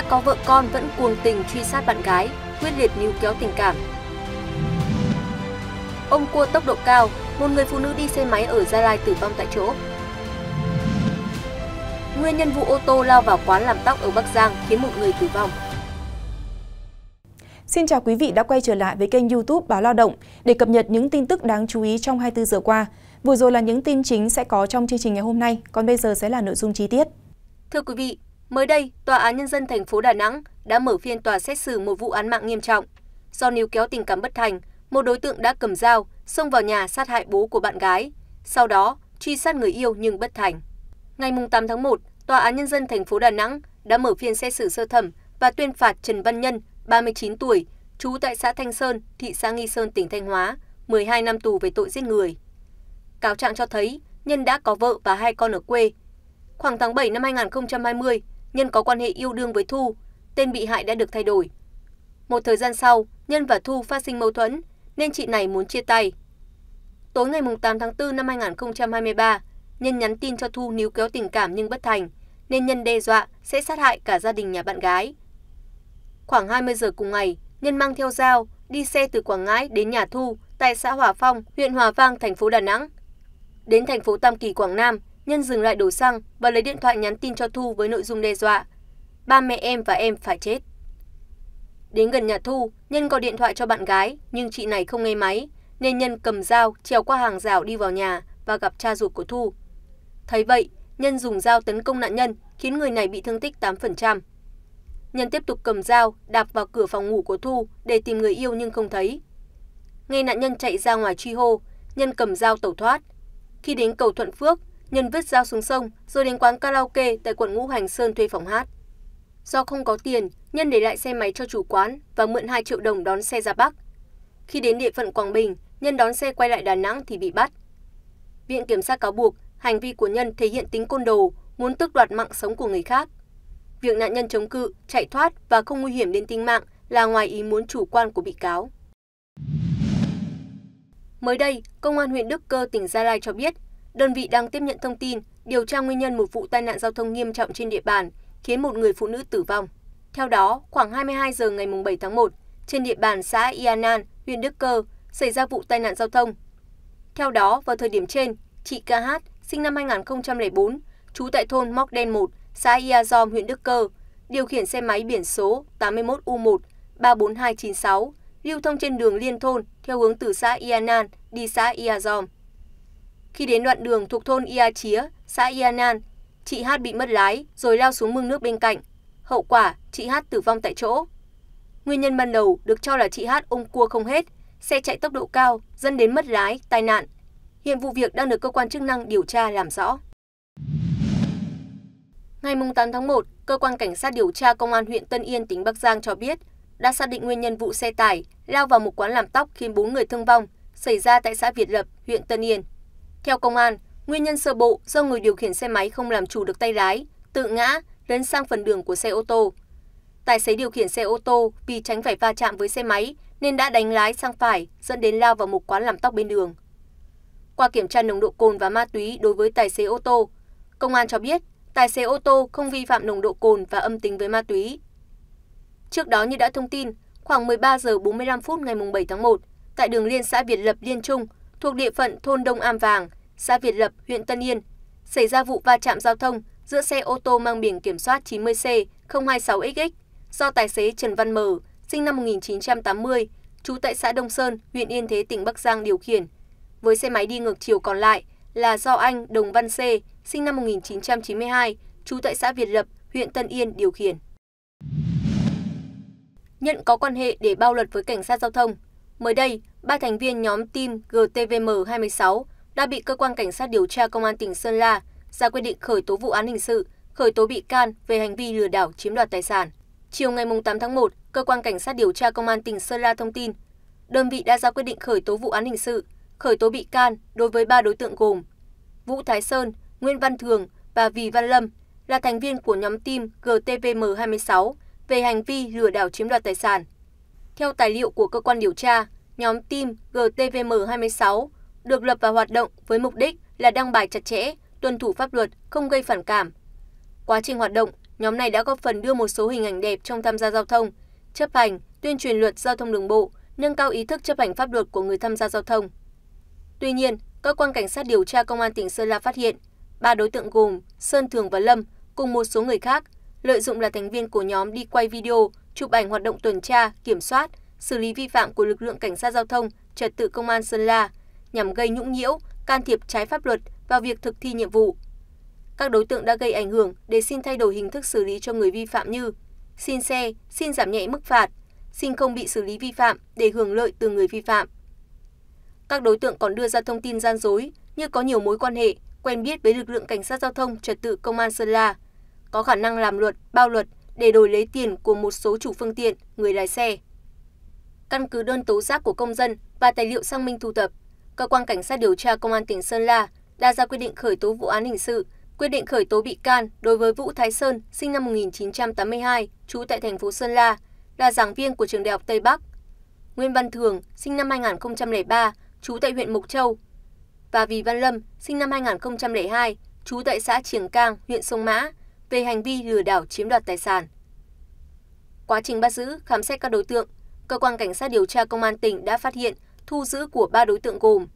đã có vợ con vẫn cuồng tình truy sát bạn gái, quyết liệt níu kéo tình cảm. Ông cua tốc độ cao, một người phụ nữ đi xe máy ở Gia Lai tử vong tại chỗ. Nguyên nhân vụ ô tô lao vào quán làm tóc ở Bắc Giang khiến một người tử vong. Xin chào quý vị đã quay trở lại với kênh youtube Báo Lao Động để cập nhật những tin tức đáng chú ý trong 24 giờ qua. Vừa rồi là những tin chính sẽ có trong chương trình ngày hôm nay, còn bây giờ sẽ là nội dung chi tiết. Thưa quý vị, mới đây tòa án nhân dân thành phố đà nẵng đã mở phiên tòa xét xử một vụ án mạng nghiêm trọng do níu kéo tình cảm bất thành một đối tượng đã cầm dao xông vào nhà sát hại bố của bạn gái sau đó truy sát người yêu nhưng bất thành ngày 8 tháng 1 tòa án nhân dân thành phố Đà Nẵng đã mở phiên xét xử sơ thẩm và tuyên phạt Trần Văn Nhân 39 tuổi trú tại xã Thanh Sơn thị xã Nghi Sơn tỉnh Thanh Hóa 12 năm tù về tội giết người cáo trạng cho thấy Nhân đã có vợ và hai con ở quê khoảng tháng 7 năm 2020 nhân có quan hệ yêu đương với thu tên bị hại đã được thay đổi một thời gian sau nhân và thu phát sinh mâu thuẫn nên chị này muốn chia tay tối ngày 8 tháng 4 năm 2023 nhân nhắn tin cho thu níu kéo tình cảm nhưng bất thành nên nhân đe dọa sẽ sát hại cả gia đình nhà bạn gái khoảng 20 giờ cùng ngày nhân mang theo dao đi xe từ Quảng Ngãi đến nhà Thu tại xã Hòa Phong, huyện Hòa Vang, thành phố Đà Nẵng. Đến thành phố Tam Kỳ, Quảng Nam, nhân dừng lại đổ xăng và lấy điện thoại nhắn tin cho thu với nội dung đe dọa ba mẹ em và em phải chết. Đến gần nhà Thu, Nhân gọi điện thoại cho bạn gái, nhưng chị này không nghe máy, nên Nhân cầm dao trèo qua hàng rào đi vào nhà và gặp cha ruột của Thu. Thấy vậy, Nhân dùng dao tấn công nạn nhân, khiến người này bị thương tích 8%. Nhân tiếp tục cầm dao đạp vào cửa phòng ngủ của Thu để tìm người yêu nhưng không thấy. Nghe nạn nhân chạy ra ngoài truy hô, Nhân cầm dao tẩu thoát. Khi đến cầu Thuận Phước nhân vứt dao xuống sông rồi đến quán karaoke tại quận ngũ hành sơn thuê phòng hát. Do không có tiền, nhân để lại xe máy cho chủ quán và mượn 2 triệu đồng đón xe ra Bắc. Khi đến địa phận Quảng Bình, nhân đón xe quay lại Đà Nẵng thì bị bắt. Viện kiểm sát cáo buộc hành vi của nhân thể hiện tính côn đồ, muốn tước đoạt mạng sống của người khác. Việc nạn nhân chống cự, chạy thoát và không nguy hiểm đến tính mạng là ngoài ý muốn chủ quan của bị cáo. Mới đây, Công an huyện Đức Cơ, tỉnh Gia Lai cho biết đơn vị đang tiếp nhận thông tin điều tra nguyên nhân một vụ tai nạn giao thông nghiêm trọng trên địa bàn khiến một người phụ nữ tử vong theo đó khoảng hai mươi hai h ngày bảy tháng một trên địa bàn xã ianan huyện đức cơ xảy ra vụ tai nạn giao thông theo đó vào thời điểm trên chị kh sinh năm hai nghìn bốn trú tại thôn móc đen một xã iazom huyện đức cơ điều khiển xe máy biển số 81 u 1 34296 lưu thông trên đường liên thôn theo hướng từ xã ianan đi xã iazom khi đến đoạn đường thuộc thôn ia chía xã ia nan chị hát bị mất lái rồi lao xuống mương nước bên cạnh hậu quả chị hát tử vong tại chỗ nguyên nhân ban đầu được cho là chị hát ôm cua không hết xe chạy tốc độ cao dẫn đến mất lái tai nạn hiện vụ việc đang được cơ quan chức năng điều tra làm rõ Ngày 8 tháng 1, Cơ quan Cảnh sát điều tra Công an huyện Tân Yên, tỉnh Bắc Giang cho biết đã xác định nguyên nhân vụ xe tải lao vào một quán làm tóc khiến bốn người thương vong xảy ra tại xã Việt Lập, huyện Tân Yên theo công an nguyên nhân sơ bộ do người điều khiển xe máy không làm chủ được tay lái tự ngã lấn sang phần đường của xe ô tô tài xế điều khiển xe ô tô vì tránh phải va chạm với xe máy nên đã đánh lái sang phải dẫn đến lao vào một quán làm tóc bên đường qua kiểm tra nồng độ cồn và ma túy đối với tài xế ô tô công an cho biết tài xế ô tô không vi phạm nồng độ cồn và âm tính với ma túy trước đó như đã thông tin khoảng 13 giờ 45 phút ngày 7 tháng 1 tại đường liên xã Việt Lập Liên Trung thuộc địa phận thôn Đông Am Vàng, xã Việt Lập, huyện Tân Yên, xảy ra vụ va chạm giao thông giữa xe ô tô mang biển kiểm soát 90C026XX do tài xế Trần Văn Mờ, sinh năm 1980, trú tại xã Đông Sơn, huyện Yên Thế, tỉnh Bắc Giang điều khiển, với xe máy đi ngược chiều còn lại là do anh Đồng Văn C, sinh năm 1992, trú tại xã Việt Lập, huyện Tân Yên điều khiển. Nhận có quan hệ để bao luật với cảnh sát giao thông. Mới đây, ba thành viên nhóm team gtvm hai mươi sáu đã bị cơ quan cảnh sát điều tra công an tỉnh sơn la ra quyết định khởi tố vụ án hình sự khởi tố bị can về hành vi lừa đảo chiếm đoạt tài sản chiều ngày tám tháng một cơ quan cảnh sát điều tra công an tỉnh sơn la thông tin đơn vị đã ra quyết định khởi tố vụ án hình sự khởi tố bị can đối với ba đối tượng gồm vũ thái sơn nguyễn văn thường và vì văn lâm là thành viên của nhóm team gtvm hai mươi sáu về hành vi lừa đảo chiếm đoạt tài sản theo tài liệu của cơ quan điều tra nhóm team GTVM26 được lập và hoạt động với mục đích là đăng bài chặt chẽ, tuân thủ pháp luật, không gây phản cảm. Quá trình hoạt động, nhóm này đã góp phần đưa một số hình ảnh đẹp trong tham gia giao thông, chấp hành, tuyên truyền luật giao thông đường bộ, nâng cao ý thức chấp hành pháp luật của người tham gia giao thông. Tuy nhiên, cơ quan cảnh sát điều tra công an tỉnh Sơn La phát hiện ba đối tượng gồm Sơn Thường và Lâm cùng một số người khác lợi dụng là thành viên của nhóm đi quay video, chụp ảnh hoạt động tuần tra, kiểm soát, xử lý vi phạm của lực lượng cảnh sát giao thông trật tự công an sơn la nhằm gây nhũng nhiễu can thiệp trái pháp luật vào việc thực thi nhiệm vụ các đối tượng đã gây ảnh hưởng để xin thay đổi hình thức xử lý cho người vi phạm như xin xe xin giảm nhẹ mức phạt xin không bị xử lý vi phạm để hưởng lợi từ người vi phạm các đối tượng còn đưa ra thông tin gian dối như có nhiều mối quan hệ quen biết với lực lượng cảnh sát giao thông trật tự công an sơn la có khả năng làm luật bao luật để đổi lấy tiền của một số chủ phương tiện người lái xe căn cứ đơn tố giác của công dân và tài liệu sang minh thu thập cơ quan cảnh sát điều tra công an tỉnh sơn la đã ra quyết định khởi tố vụ án hình sự quyết định khởi tố bị can đối với vũ thái sơn sinh năm 1982 trú tại thành phố sơn la là giảng viên của trường đại học tây bắc nguyễn văn thường sinh năm 2003 trú tại huyện mộc châu và vì văn lâm sinh năm 2002 trú tại xã triềng cang huyện sông mã về hành vi lừa đảo chiếm đoạt tài sản quá trình bắt giữ khám xét các đối tượng cơ quan cảnh sát điều tra công an tỉnh đã phát hiện thu giữ của ba đối tượng gồm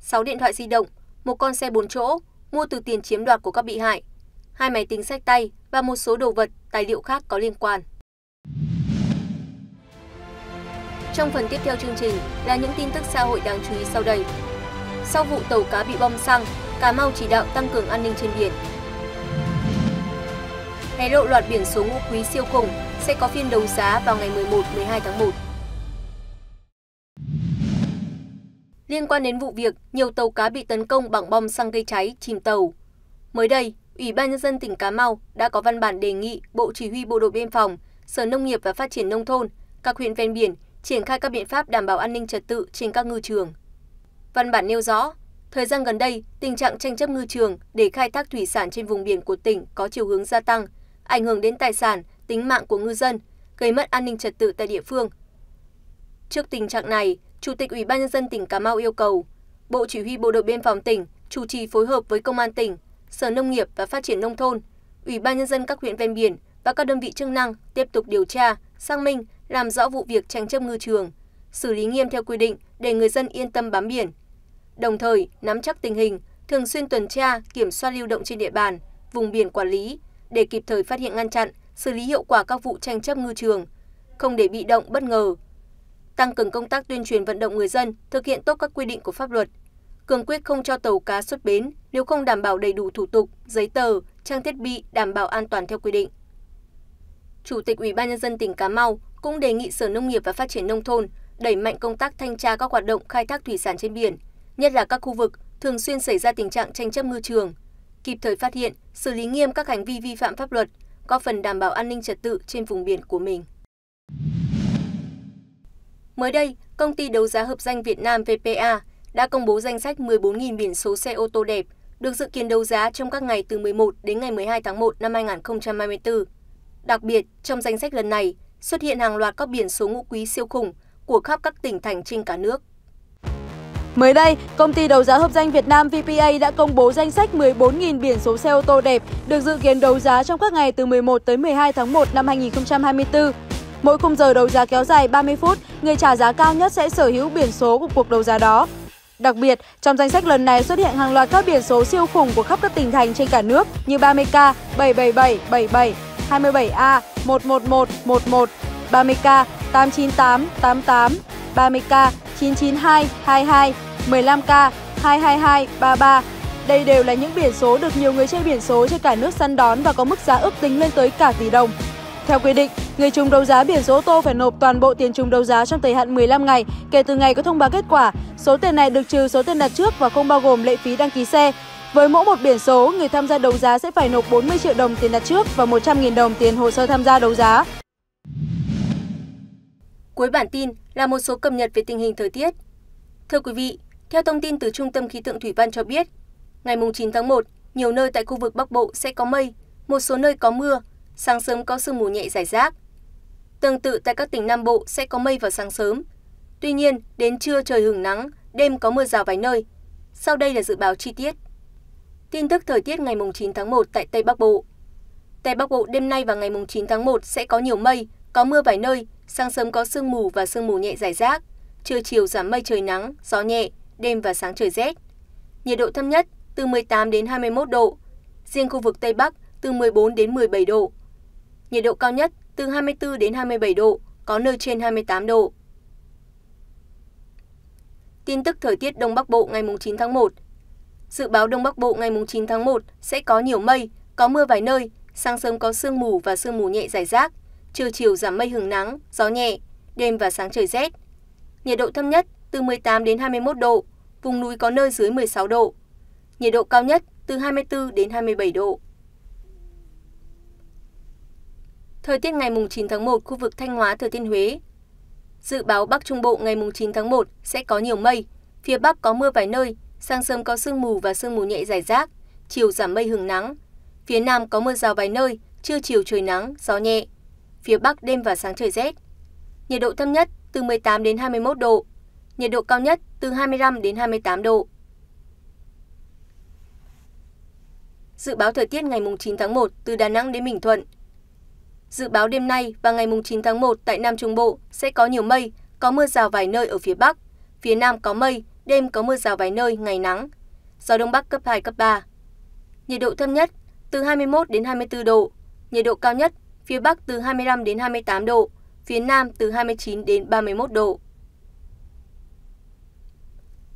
sáu điện thoại di động, một con xe bốn chỗ mua từ tiền chiếm đoạt của các bị hại, hai máy tính sách tay và một số đồ vật, tài liệu khác có liên quan. Trong phần tiếp theo chương trình là những tin tức xã hội đáng chú ý sau đây. Sau vụ tàu cá bị bom xăng, Cà Mau chỉ đạo tăng cường an ninh trên biển. Hé lộ loạt biển số ngũ quý siêu khủng sẽ có phiên đấu giá vào ngày 11-12 tháng 1. Liên quan đến vụ việc nhiều tàu cá bị tấn công bằng bom xăng gây cháy, chìm tàu. Mới đây, Ủy ban nhân dân tỉnh Cà Mau đã có văn bản đề nghị Bộ Chỉ huy Bộ đội Biên phòng, Sở Nông nghiệp và Phát triển nông thôn, các huyện ven biển triển khai các biện pháp đảm bảo an ninh trật tự trên các ngư trường. Văn bản nêu rõ, thời gian gần đây, tình trạng tranh chấp ngư trường để khai thác thủy sản trên vùng biển của tỉnh có chiều hướng gia tăng, ảnh hưởng đến tài sản, tính mạng của ngư dân, gây mất an ninh trật tự tại địa phương. Trước tình trạng này, chủ tịch ủy ban nhân dân tỉnh cà mau yêu cầu bộ chỉ huy bộ đội biên phòng tỉnh chủ trì phối hợp với công an tỉnh sở nông nghiệp và phát triển nông thôn ủy ban nhân dân các huyện ven biển và các đơn vị chức năng tiếp tục điều tra xác minh làm rõ vụ việc tranh chấp ngư trường xử lý nghiêm theo quy định để người dân yên tâm bám biển đồng thời nắm chắc tình hình thường xuyên tuần tra kiểm soát lưu động trên địa bàn vùng biển quản lý để kịp thời phát hiện ngăn chặn xử lý hiệu quả các vụ tranh chấp ngư trường không để bị động bất ngờ tăng cường công tác tuyên truyền vận động người dân thực hiện tốt các quy định của pháp luật cường quyết không cho tàu cá xuất bến nếu không đảm bảo đầy đủ thủ tục giấy tờ trang thiết bị đảm bảo an toàn theo quy định chủ tịch ủy ban nhân dân tỉnh cà mau cũng đề nghị sở nông nghiệp và phát triển nông thôn đẩy mạnh công tác thanh tra các hoạt động khai thác thủy sản trên biển nhất là các khu vực thường xuyên xảy ra tình trạng tranh chấp ngư trường kịp thời phát hiện xử lý nghiêm các hành vi vi phạm pháp luật góp phần đảm bảo an ninh trật tự trên vùng biển của mình mới đây công ty đấu giá hợp danh việt nam vpa đã công bố danh sách một mươi bốn biển số xe ô tô đẹp được dự kiến đấu giá trong các ngày từ một một đến ngày một hai tháng một năm hai nghìn hai mươi bốn đặc biệt trong danh sách lần này xuất hiện hàng loạt các biển số ngũ quý siêu khủng của khắp các tỉnh thành trên cả nước Mới đây, công ty đấu giá hợp danh Việt Nam VPA đã công bố danh sách 14.000 biển số xe ô tô đẹp được dự kiến đấu giá trong các ngày từ 11 tới 12 tháng 1 năm 2024. Mỗi khung giờ đấu giá kéo dài 30 phút, người trả giá cao nhất sẽ sở hữu biển số của cuộc đấu giá đó. Đặc biệt, trong danh sách lần này xuất hiện hàng loạt các biển số siêu khủng của khắp các tỉnh thành trên cả nước như 30K, 77777, 27A, 111, 30K, 89888, 30K, 99222, 15K, 22233. Đây đều là những biển số được nhiều người chơi biển số trên cả nước săn đón và có mức giá ước tính lên tới cả tỷ đồng. Theo quy định, Người trùng đấu giá biển số ô tô phải nộp toàn bộ tiền trùng đấu giá trong thời hạn 15 ngày kể từ ngày có thông báo kết quả. Số tiền này được trừ số tiền đặt trước và không bao gồm lệ phí đăng ký xe. Với mỗi một biển số, người tham gia đấu giá sẽ phải nộp 40 triệu đồng tiền đặt trước và 100.000 đồng tiền hồ sơ tham gia đấu giá. Cuối bản tin là một số cập nhật về tình hình thời tiết. Thưa quý vị, theo thông tin từ Trung tâm Khí tượng Thủy văn cho biết, ngày 9 tháng 1, nhiều nơi tại khu vực Bắc Bộ sẽ có mây, một số nơi có mưa, sáng sớm có sương mù nhẹ rải rác, Tương tự tại các tỉnh Nam Bộ sẽ có mây vào sáng sớm. Tuy nhiên, đến trưa trời hứng nắng, đêm có mưa rào vài nơi. Sau đây là dự báo chi tiết. Tin tức thời tiết ngày 9 tháng 1 tại Tây Bắc Bộ. Tây Bắc Bộ đêm nay và ngày 9 tháng 1 sẽ có nhiều mây, có mưa vài nơi, sáng sớm có sương mù và sương mù nhẹ dài rác. Trưa chiều giảm mây trời nắng, gió nhẹ, đêm và sáng trời rét. Nhiệt độ thấp nhất từ 18 đến 21 độ. Riêng khu vực Tây Bắc từ 14 đến 17 độ. Nhiệt độ cao nhất từ 24 đến 27 độ, có nơi trên 28 độ. Tin tức thời tiết Đông Bắc Bộ ngày 9 tháng 1 Dự báo Đông Bắc Bộ ngày 9 tháng 1 sẽ có nhiều mây, có mưa vài nơi, sáng sớm có sương mù và sương mù nhẹ dài rác, trưa chiều giảm mây hứng nắng, gió nhẹ, đêm và sáng trời rét. Nhiệt độ thấp nhất từ 18 đến 21 độ, vùng núi có nơi dưới 16 độ. Nhiệt độ cao nhất từ 24 đến 27 độ. Thời tiết ngày 9 tháng 1 khu vực Thanh Hóa Thừa Thiên Huế. Dự báo Bắc Trung Bộ ngày 9 tháng 1 sẽ có nhiều mây, phía Bắc có mưa vài nơi, sáng sớm có sương mù và sương mù nhẹ dài rác, chiều giảm mây hưởng nắng. Phía Nam có mưa rào vài nơi, trưa chiều trời nắng, gió nhẹ. Phía Bắc đêm và sáng trời rét. Nhiệt độ thấp nhất từ 18 đến 21 độ, nhiệt độ cao nhất từ 25 đến 28 độ. Dự báo thời tiết ngày 9 tháng 1 từ Đà Nẵng đến Bình Thuận, dự báo đêm nay và ngày 9 tháng 1 tại Nam Trung Bộ sẽ có nhiều mây, có mưa rào vài nơi ở phía Bắc, phía Nam có mây, đêm có mưa rào vài nơi, ngày nắng. Gió Đông Bắc cấp 2, cấp 3. Nhiệt độ thấp nhất từ 21 đến 24 độ, nhiệt độ cao nhất phía Bắc từ 25 đến 28 độ, phía Nam từ 29 đến 31 độ.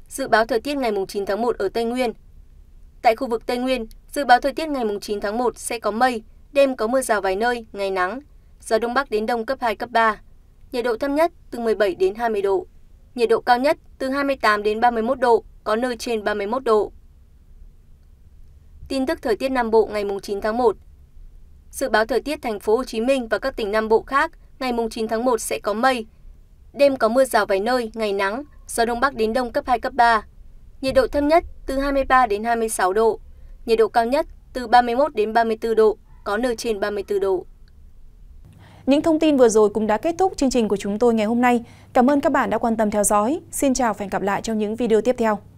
Dự báo thời tiết ngày 9 tháng 1 ở Tây Nguyên Tại khu vực Tây Nguyên, dự báo thời tiết ngày 9 tháng 1 sẽ có mây, đêm có mưa rào vài nơi, ngày nắng, gió đông bắc đến đông cấp 2, cấp 3. Nhiệt độ thấp nhất từ 17 đến 20 độ, nhiệt độ cao nhất từ 28 đến 31 độ, có nơi trên 31 độ. Tin tức thời tiết Nam Bộ ngày 9 tháng 1 Dự báo thời tiết thành phố Hồ Chí Minh và các tỉnh Nam Bộ khác ngày 9 tháng 1 sẽ có mây. Đêm có mưa rào vài nơi, ngày nắng, gió đông bắc đến đông cấp 2, cấp 3. Nhiệt độ thấp nhất từ 23 đến 26 độ, nhiệt độ cao nhất từ 31 đến 34 độ có nơi trên 34 độ. Những thông tin vừa rồi cũng đã kết thúc chương trình của chúng tôi ngày hôm nay. Cảm ơn các bạn đã quan tâm theo dõi. Xin chào và hẹn gặp lại trong những video tiếp theo.